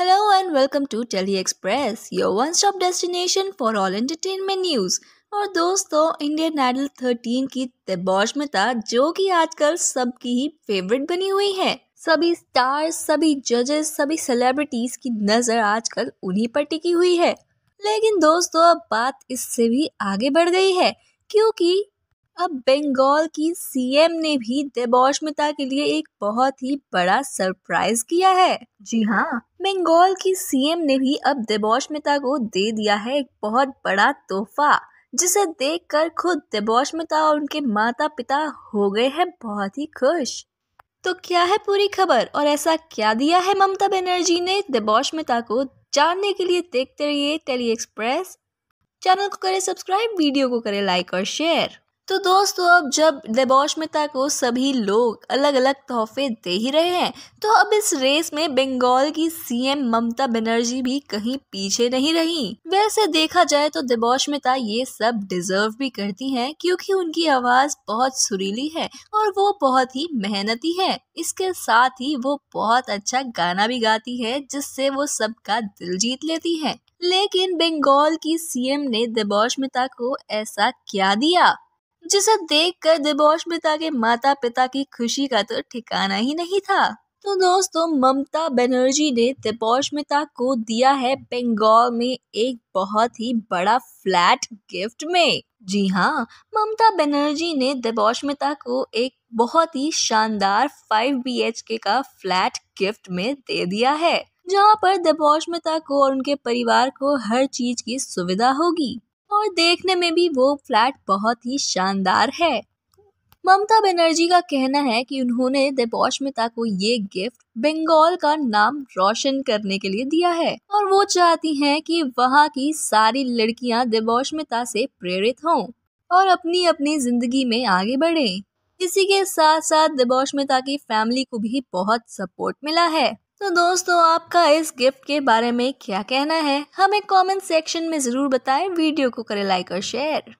Hello and welcome to TeleExpress, your one-stop destination for all entertainment news. और दोस्तों Indian idol 13 की दबौश में था जो कि आजकल सबकी ही फेवरेट बनी हुई है सभी स्टार्स सभी जजेस सभी सेलिब्रिटीज की नज़र आजकल उन्हीं पर टिकी हुई है लेकिन दोस्तों अब बात इससे भी आगे बढ़ गई है क्योंकि अब बंगाल की सीएम ने भी दबौशमिता के लिए एक बहुत ही बड़ा सरप्राइज किया है जी हाँ बंगाल की सीएम ने भी अब दबौशमिता को दे दिया है एक बहुत बड़ा तोहफा जिसे देखकर खुद दबौशमिता और उनके माता पिता हो गए हैं बहुत ही खुश तो क्या है पूरी खबर और ऐसा क्या दिया है ममता बनर्जी ने दबौशमिता को जानने के लिए देखते रहिए टेली एक्सप्रेस चैनल को करें सब्सक्राइब वीडियो को करें लाइक और शेयर तो दोस्तों अब जब दबौश को सभी लोग अलग अलग तोहफे दे ही रहे हैं तो अब इस रेस में बंगाल की सीएम ममता बनर्जी भी कहीं पीछे नहीं रही वैसे देखा जाए तो दबौश ये सब डिजर्व भी करती हैं क्योंकि उनकी आवाज बहुत सुरीली है और वो बहुत ही मेहनती है इसके साथ ही वो बहुत अच्छा गाना भी गाती है जिससे वो सबका दिल जीत लेती है लेकिन बंगाल की सीएम ने दबौश को ऐसा क्या दिया जिसे देखकर मिता के माता पिता की खुशी का तो ठिकाना ही नहीं था तो दोस्तों ममता बनर्जी ने मिता को दिया है बंगाल में एक बहुत ही बड़ा फ्लैट गिफ्ट में जी हाँ ममता बनर्जी ने दबोशमिता को एक बहुत ही शानदार 5 बीएचके का फ्लैट गिफ्ट में दे दिया है जहाँ पर दबोशमिता को और उनके परिवार को हर चीज की सुविधा होगी और देखने में भी वो फ्लैट बहुत ही शानदार है ममता बनर्जी का कहना है कि उन्होंने देबौशमिता को ये गिफ्ट बंगाल का नाम रोशन करने के लिए दिया है और वो चाहती हैं कि वहाँ की सारी लड़कियाँ देबौशमिता से प्रेरित हों और अपनी अपनी जिंदगी में आगे बढ़ें इसी के साथ साथ देबौशमिता की फैमिली को भी बहुत सपोर्ट मिला है तो दोस्तों आपका इस गिफ्ट के बारे में क्या कहना है हमें कमेंट सेक्शन में ज़रूर बताएं वीडियो को करें लाइक और शेयर